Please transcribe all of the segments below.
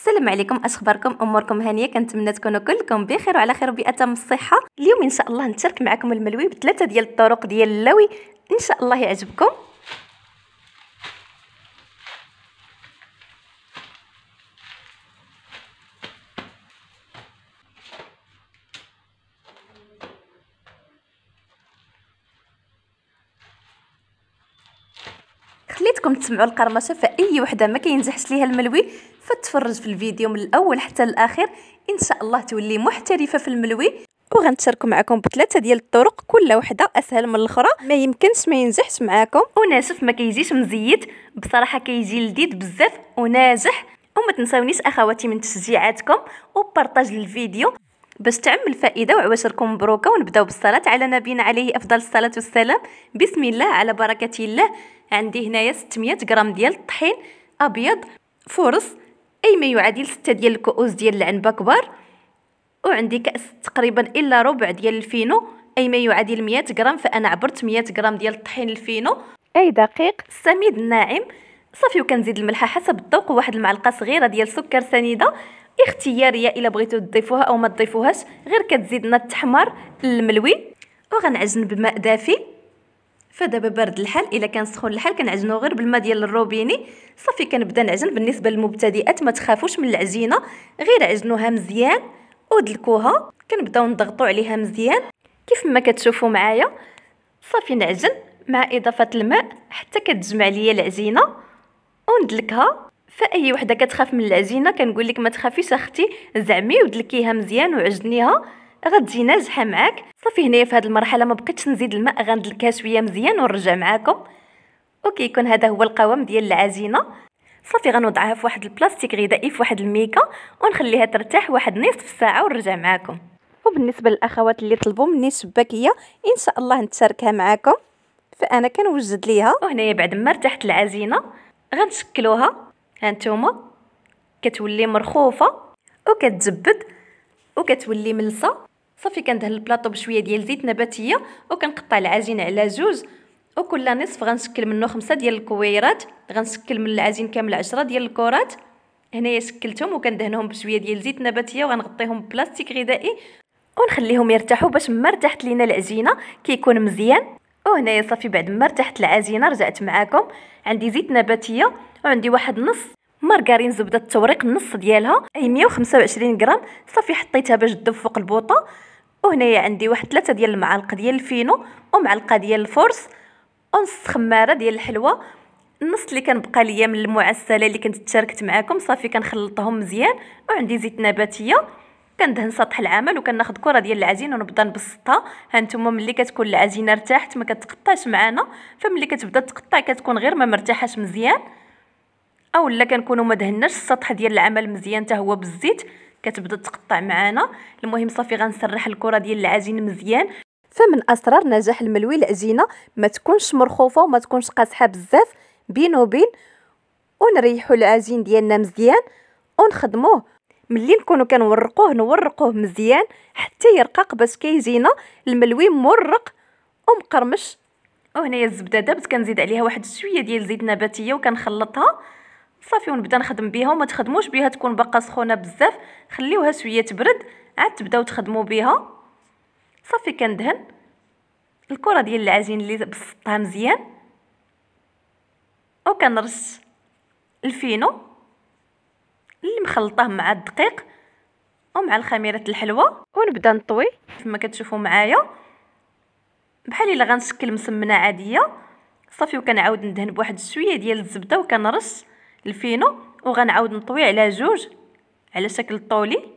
السلام عليكم اش اخباركم اموركم هانيه كنتمنى تكونوا كلكم بخير وعلى خير وباتم الصحه اليوم ان شاء الله نترك معكم الملوي بثلاثه ديال الطرق ديال اللوي ان شاء الله يعجبكم خليتكم تسمعوا القرمشه فاي وحده ما كينجحش ليها الملوي فتفرج في الفيديو من الاول حتى الاخر ان شاء الله تولي محترفه في الملوي وغنتشارك معكم بثلاثه ديال الطرق كل وحده اسهل من الاخرى ما يمكنش ما ينجحش معاكم وناشف ما كيجيش مزيت بصراحه كيجي لذيذ بزاف وناجح وما تنساونيش اخواتي من تشجيعاتكم وبارطاج الفيديو باش تعم الفائده وعواشركم مبروكه ونبداو بالصلاه على نبينا عليه افضل الصلاه والسلام بسم الله على بركه الله عندي هنايا 600 غرام ديال الطحين ابيض فرص اي ما يعادل ستة ديال الكؤوس ديال العنبه كبار وعندي كاس تقريبا الا ربع ديال الفينو اي ما يعادل 100 غرام فانا عبرت 100 غرام ديال الطحين الفينو اي دقيق السميد الناعم صافي وكنزيد الملحه حسب الذوق واحد المعلقه صغيره ديال سكر سنيده اختياريه الا بغيتو تضيفوها او ما تضيفوهاش غير كتزيدنا التحمر الملوي وغنعجن بماء دافي فدابا بارد الحال الا كان سخون الحال كنعجنو غير بالماء ديال الروبيني صافي كنبدا نعجن بالنسبه للمبتدئات ما تخافوش من العجينه غير عجنوها مزيان ودلكوها كنبداو نضغطو عليها مزيان كيف ما كتشوفوا معايا صافي نعجن مع اضافه الماء حتى كتجمع ليا العجينه وندلكها فاي وحده كتخاف من العجينه كنقول لك ما تخافيش اختي زعمي ودلكيها مزيان وعجنيها غتجي ناجحه معاك صافي هنايا في هذه المرحله ما بقيتش نزيد الماء غندلكها شويه مزيان ونرجع معاكم يكون هذا هو القوام ديال العجينه صافي غنوضعها في واحد البلاستيك غذائي في واحد الميكا ونخليها ترتاح واحد نصف ساعه ونرجع معاكم وبالنسبه للاخوات اللي طلبوا مني الشباكيه ان شاء الله نتشاركها معاكم فانا كنوجد ليها وهنايا بعد ما ارتاحت العجينه غنشكلوها هانتوما كتولي مرخوفه وكتزبد وكتولي ملصه صافي كندهن البلاطو بشويه ديال زيت نباتيه وكنقطع العجين على جوج وكل نصف غنشكل منه خمسة ديال الكويرات غنشكل من العجين كامل عشرة ديال الكرات هنايا شكلتهم وكندهنهم بشويه ديال زيت نباتيه وغنغطيهم ببلاستيك غذائي ونخليهم يرتاحوا باش ما ارتاحت لينا العجينه كيكون مزيان وهنايا صافي بعد ما ارتاحت العجينه رجعت معاكم عندي زيت نباتيه وعندي واحد نص مارغرين زبده التوريق النص ديالها اي 125 غرام صافي حطيتها باش تذوب فوق البوطه وهنايا عندي واحد ثلاثة ديال المعالق ديال الفينو ومعلقه ديال الفرص ونص خماره ديال الحلوى النص اللي كان بقى ليا من المعسله اللي كنت تشاركت معاكم صافي كنخلطهم مزيان وعندي زيت نباتيه كندهن سطح العمل وكناخذ كره ديال العجين ونبدا نبسطها ها نتوما ملي كتكون العجينه ارتاحت ما كتقطعش معانا فملي كتبدا تقطع كتكون غير ما مرتاحاش مزيان اولا كنكونوا ما دهناش السطح ديال العمل مزيان حتى هو بالزيت كتبدا تقطع معانا المهم صافي غنسرح الكره ديال العجين مزيان فمن اسرار نجاح الملوي العجينه ما تكونش مرخوفه وما تكونش قاصحه بزاف بين وبين ونريحوا العجين ديالنا مزيان ونخدموه ملي نكونوا كنورقوه نورقوه مزيان حتى يرقق باش كيجينا الملوي مرق ومقرمش وهنايا الزبده دابت كنزيد عليها واحد شويه ديال زيت نباتيه وكنخلطها صافي ونبدا نخدم بها وما تخدموش بها تكون باقا سخونه بزاف خليوها شويه تبرد عاد تبداو تخدموا بها صافي كندهن الكره ديال العجين اللي بسطها مزيان وكنرش الفينو اللي مخلطاه مع الدقيق ومع الخميره الحلوه ونبدا نطوي كما كتشوفوا معايا بحال الا غنشكل مسمنه عاديه صافي وكنعاود ندهن بواحد شويه ديال الزبده وكنرش الفينو وغنعاود نطوي على جوج على شكل طولي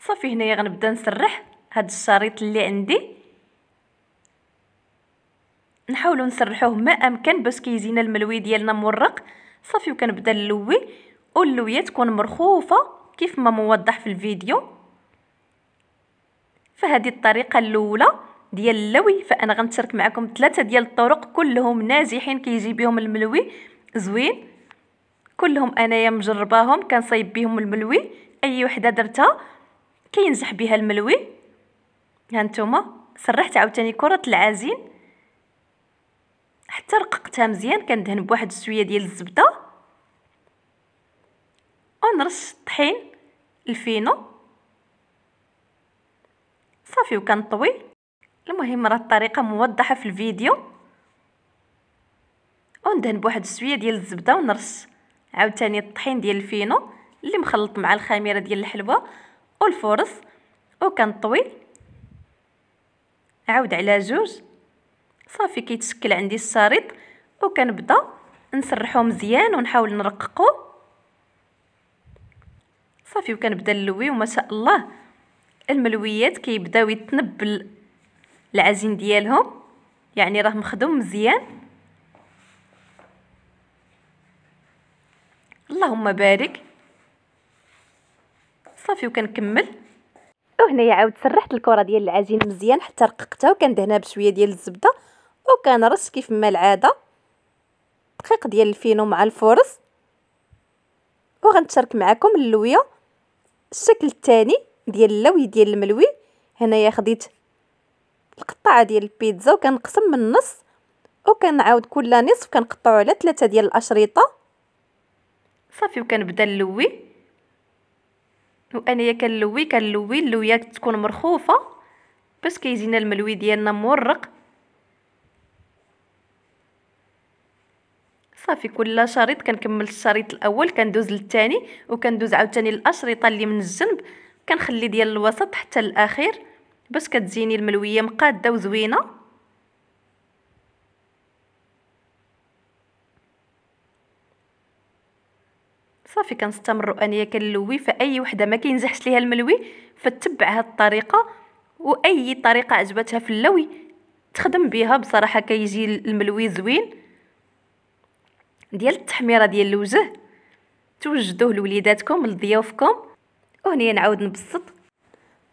صافي هنايا غنبدا نسرح هاد الشريط اللي عندي نحاولوا نسرحوه ما امكن باش كيزينا الملوي ديالنا مورق صافي وكنبدا نلوي واللويه تكون مرخوفه كيف ما موضح في الفيديو فهذه الطريقه الاولى ديال اللوي فانا غنتشارك معكم ثلاثه ديال الطرق كلهم ناجحين كيجي بهم الملوي زوين كلهم انايا مجرباهم كنصايب بهم الملوي اي وحده درتها كينجح بها الملوي هانتوما سرحت عاوتاني كره العجين حتى رققتها مزيان كندهن بواحد شويه ديال الزبده ونرش الطحين الفينو صافي وكنطوي المهم راه الطريقه موضحه في الفيديو وندهن بواحد شويه ديال الزبده ونرش عاوتاني الطحين ديال الفينو اللي مخلط مع الخميره ديال الحلوه والفرص وكنطوي عاود على جوج صافي كيتشكل عندي الشريط وكنبدا نسرحو مزيان ونحاول نرققو صافي وكنبدا نلوي وما شاء الله الملويات كيبداو يتنبل العجين ديالهم يعني راه مخدوم مزيان اللهم بارك صافي وكنكمل وهنايا عاود سرحت الكره ديال العجين مزيان حتى رققتها وكندهنها بشويه ديال الزبده وكنرش كيف ما العاده دقيق ديال الفينو مع الفرص وغنتشارك معكم اللويه الشكل الثاني ديال اللوي ديال الملوي هنايا خديت القطعه ديال البيتزا وكنقسم من النص وكنعاود كل نصف كنقطعو على ثلاثة ديال الاشرطه صافي وكنبدا نلوي وانايا كنلوي كنلوي اللويه تكون مرخوفه باش كيجينا الملوي ديالنا مورق صافي كل شريط كنكمل الشريط الاول كندوز للثاني وكندوز عاوتاني الاشرطه اللي من الجنب كنخلي ديال الوسط حتى الاخير باش كتجيني الملويه مقاده وزوينه صافي كنستمر انايا كنلوي فاي وحده ما كينزحش ليها الملوي فتبع هاد الطريقه واي طريقه عجبتها في اللوي تخدم بها بصراحه كيجي الملوي زوين ديال التحميره ديال الوجه توجدوه لوليداتكم لضيوفكم وهنا نعاود نبسط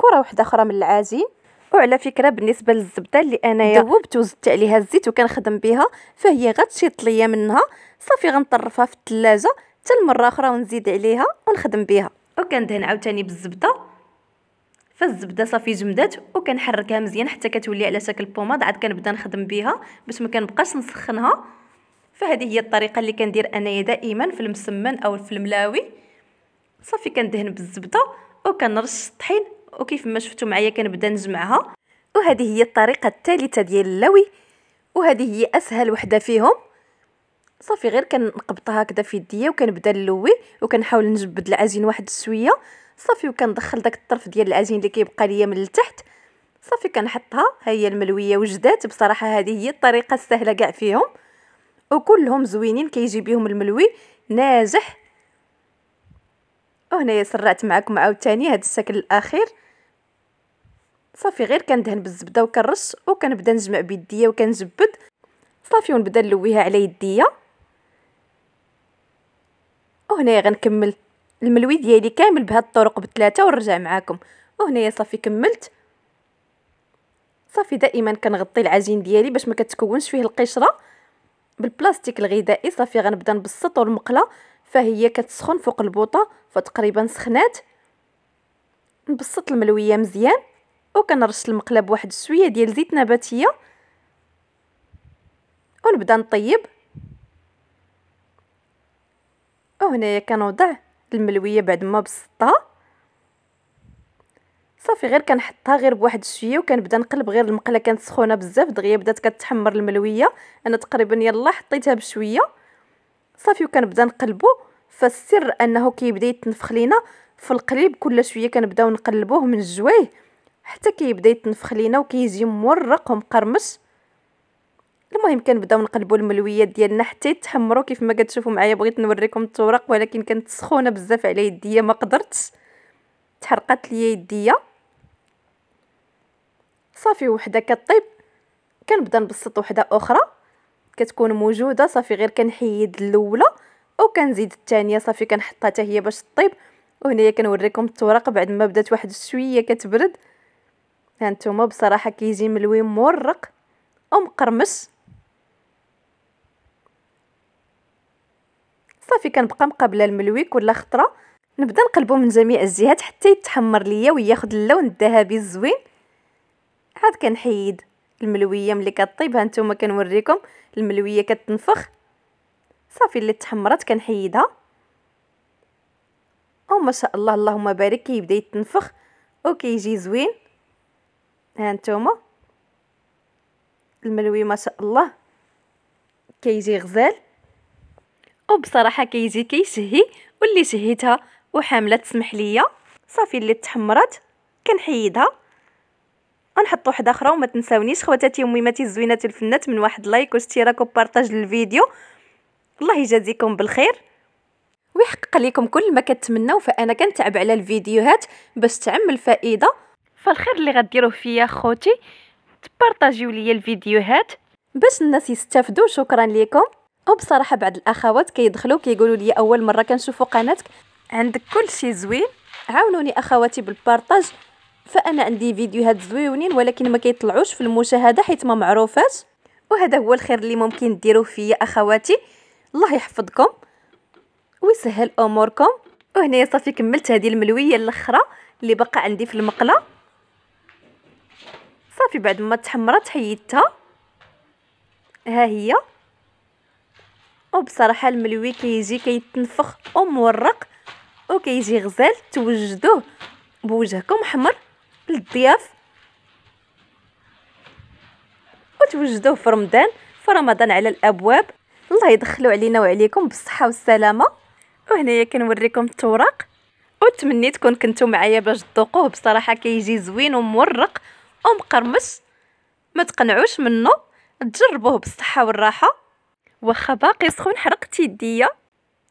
كره واحده اخرى من العجين وعلى فكره بالنسبه للزبده اللي انايا ذوبت وزدت عليها الزيت وكنخدم بها فهي غتشيط ليا منها صافي غنطرفها في الثلاجه حتى المره اخرى ونزيد عليها ونخدم بها وكندهن عاوتاني بالزبده فالزبده صافي جمدات وكنحركها مزيان حتى كتولي على شكل بوماد عاد كنبدا نخدم بها باش ما كنبقاش نسخنها فهذه هي الطريقه اللي كندير انايا دائما في المسمن او في الملاوي صافي كندهن بالزبده وكنرش الطحين وكيف ما شفتوا معايا كنبدا نجمعها وهذه هي الطريقه الثالثه ديال اللوي وهذه هي اسهل وحده فيهم صافي غير كنقبطها هكذا في يديا وكنبدا نلوي وكنحاول نجبد العجين واحد شويه صافي وكندخل داك الطرف ديال العجين اللي كيبقى ليا من التحت صافي كنحطها ها هي الملويه وجدات بصراحه هذه هي الطريقه السهله كاع فيهم وكلهم زوينين كيجي بهم الملوي ناجح وهنا سرعت معكم عاوتاني هذا الشكل الاخير صافي غير كندهن بالزبده وكنرش وكنبدا نجمع بيديا وكنجبد صافي ونبدا نلويها على يديا وهنايا غنكمل الملوي ديالي كامل بهاد الطرق بثلاثه ونرجع معاكم وهنايا صافي كملت صافي دائما كنغطي العجين ديالي باش ما كتكونش فيه القشره بالبلاستيك الغذائي صافي غنبدا نبسط المقله فهي كتسخن فوق البوطه فتقريبا سخنات نبسط الملويه مزيان وكنرش المقله بواحد شويه ديال زيت نباتيه ونبدا نطيب وهنايا كنوضع الملويه بعد ما بسطها صافي غير كنحطها غير بواحد شويه وكنبدا نقلب غير المقله كانت سخونه بزاف دغيا بدات كتحمر الملويه انا تقريبا يلا حطيتها بشويه صافي وكنبدا نقلبو فالسر انه كيبدا يتنفخ لينا في القليب كل شويه كنبداو نقلبوه من الجويه حتى كيبدا يتنفخ لينا وكيجي مورق ومقرمش المهم كنبداو نقلبوا الملويات ديالنا حتى يتحمروا كيف ما كتشوفوا معايا بغيت نوريكم الطرق ولكن كانت سخونه بزاف على يديا ما قدرتش تحرقات ليا يديا صافي وحده كطيب كنبدا نبسط وحده اخرى كتكون موجوده صافي غير كنحيد الاولى او كنزيد الثانيه صافي كنحطها حتى هي باش طيب وهنايا كنوريكم الطرق بعد ما بدات واحد شويه كتبرد هانتوما بصراحه كيجي ملوي مورق او مقرمش صافي كنبقى مقابله الملوي كل خطره نبدا نقلبو من جميع الجهات حتى يتحمر ليا وياخد اللون الذهبي الزوين عاد كنحيد الملويه ملي كطيب هانتوما كنوريكم الملويه كتنفخ صافي اللي تحمرت كنحيدها او ما شاء الله اللهم بارك كيبدا يتنفخ وكيجي زوين ها نتوما الملوي ما شاء الله كيجي غزال وبصراحه كيجي كيشهي واللي شهيتها وحامله تسمح ليا صافي اللي تحمرت كنحيدها ونحط وحده اخرى وما تنساونيش خواتاتي وميماتي الزوينات الفنات من واحد لايك واشتراك وبارطاج للفيديو الله يجازيكم بالخير ويحقق لكم كل ما كتمناو فانا كنتعب على الفيديوهات باش تعم الفائده فالخير اللي غديروه فيا خوتي تبارطاجيو ليا الفيديوهات باش الناس يستافدوا شكرا ليكم وبصراحه بعض الاخوات كيدخلوا كيقولوا لي اول مره كنشوفوا قناتك عندك كل شيء زوين عاونوني اخواتي بالبارطاج فانا عندي فيديوهات زويونين ولكن ما كيطلعوش في المشاهده حيت ما معروفاش وهذا هو الخير اللي ممكن ديروه فيا اخواتي الله يحفظكم ويسهل اموركم وهنايا صافي كملت هذه الملويه الاخرى اللي بقى عندي في المقله صافي بعد ما تحمرت حيدتها ها هي وبصراحه الملوي كيجي كيتنفخ ومورق وكيجي غزال توجدوه بوجهكم حمر للضياف وتوجدوه في رمضان في رمضان على الابواب الله يدخلوا علينا وعليكم بالصحه والسلامه وهنايا كنوريكم التوراق وتمنيت تكون كنتو معايا باش تذوقوه بصراحه كيجي زوين ومورق او مقرمش ما تقنعوش منه تجربوه بالصحه والراحه واخا باقي سخون حرقت يديا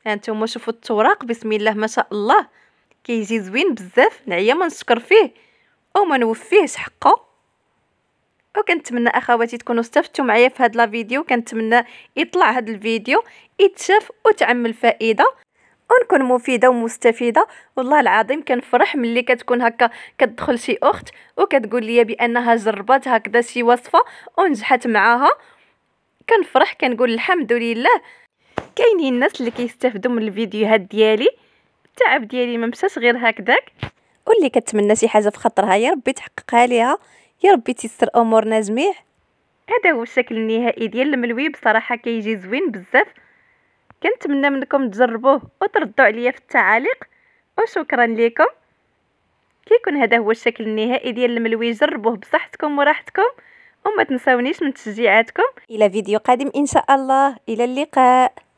هانتوما شوفوا التوراق بسم الله ما شاء الله كيجي زوين بزاف نعيا ما نشكر فيه او نوفيهش حقه وكنتمنى اخواتي تكونوا استفدتوا معايا في هذا الفيديو كنتمنى يطلع هذا الفيديو يتشاف وتعم الفائده ونكون مفيده ومستفيده والله العظيم كنفرح ملي كتكون هكا كتدخل شي اخت وكتقول لي بانها جربت هكذا شي وصفه ونجحت معاها كنفرح كنقول الحمد لله كاينين الناس اللي كيستافدوا من الفيديوهات ديالي التعب ديالي ما مشاش غير هكذاك واللي كتمنى شي حاجه في خاطرها يا ربي تحققها ليها يا ربي تيسر امورنا جميع هذا هو الشكل النهائي ديال الملوي بصراحه كيجي زوين بزاف كنتمنى منكم تجربوه وتردوا عليا في التعاليق وشكرا لكم كيكون هذا هو الشكل النهائي ديال الملوي جربوه بصحتكم وراحتكم وما تنسونيش من تشجيعاتكم الى فيديو قادم ان شاء الله الى اللقاء